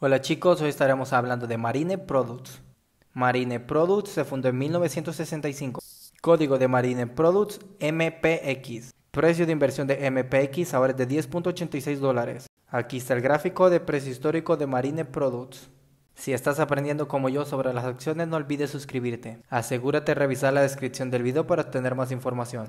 Hola chicos, hoy estaremos hablando de Marine Products. Marine Products se fundó en 1965. Código de Marine Products MPX. Precio de inversión de MPX ahora es de 10.86 dólares. Aquí está el gráfico de precio histórico de Marine Products. Si estás aprendiendo como yo sobre las acciones no olvides suscribirte. Asegúrate de revisar la descripción del video para obtener más información.